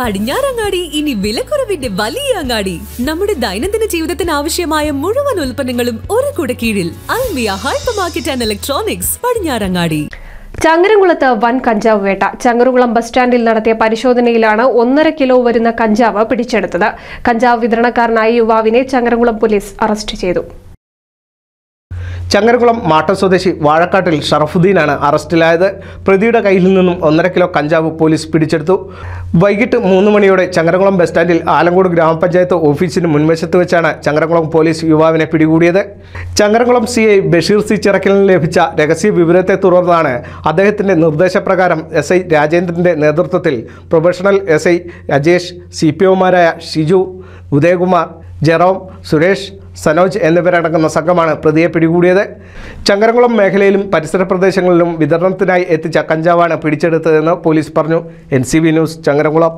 പടിഞ്ഞാറങ്ങാടി ഇനി വിലക്കുറവിന്റെ വലിയ അങ്ങാടി നമ്മുടെ ദൈനംദിന ജീവിതത്തിന് ആവശ്യമായ മുഴുവൻ ഉൽപ്പന്നങ്ങളും ഒരു കൂട കീഴിൽ Almiya hyper market and electronics Padinjarangadi ചങ്ങരംകുളത്ത് വൻ കഞ്ചാവ് വേട്ട ചങ്ങരംകുളം ബസ് സ്റ്റാൻഡിൽ നടത്തിയ പരിശോധനയിലാണ് ഒന്നര കിലോ വരുന്ന കഞ്ചാവ് പിടിച്ചെടുത്തത് കഞ്ചാവ് വിതരണക്കാരനായ യുവാവിനെ ചങ്ങരംകുളം പോലീസ് അറസ്റ്റ് ചെയ്തു ചങ്ങരകുളം മാട്ടം സ്വദേശി വാഴക്കാട്ടിൽ ഷറഫുദ്ദീനാണ് അറസ്റ്റിലായത് പ്രതിയുടെ കയ്യിൽ നിന്നും ഒന്നര കിലോ കഞ്ചാവ് പോലീസ് പിടിച്ചെടുത്തു വൈകിട്ട് മൂന്ന് മണിയോടെ ചങ്ങരകുളം ബസ് സ്റ്റാൻഡിൽ ആലങ്കോട് ഗ്രാമപഞ്ചായത്ത് ഓഫീസിന് മുൻവശത്ത് വെച്ചാണ് ചങ്ങരകുളം പോലീസ് യുവാവിനെ പിടികൂടിയത് Changaramkulam C I Basheer C ചിറക്കലിന് ലഭിച്ച രഹസ്യ വിവരത്തെ തുടർന്നാണ് അദ്ദേഹത്തിൻ്റെ നിർദ്ദേശപ്രകാരം എസ് ഐ രാജേന്ദ്രൻ്റെ നേതൃത്വത്തിൽ professional S I Rajesh C P ഒമാരായ ഷിജു ഉദയകുമാർ ജെറോം സുരേഷ് സനോജ് എന്നിവരടങ്ങുന്ന സംഘമാണ് പ്രതിയെ പിടികൂടിയത് ചങ്ങരംകുളം മേഖലയിലും പരിസര പ്രദേശങ്ങളിലും വിതരണത്തിനായി എത്തിച്ച കഞ്ചാവാണ് പിടിച്ചെടുത്തതെന്ന് പോലീസ് പറഞ്ഞു എൻ ന്യൂസ് ചങ്ങരംകുളം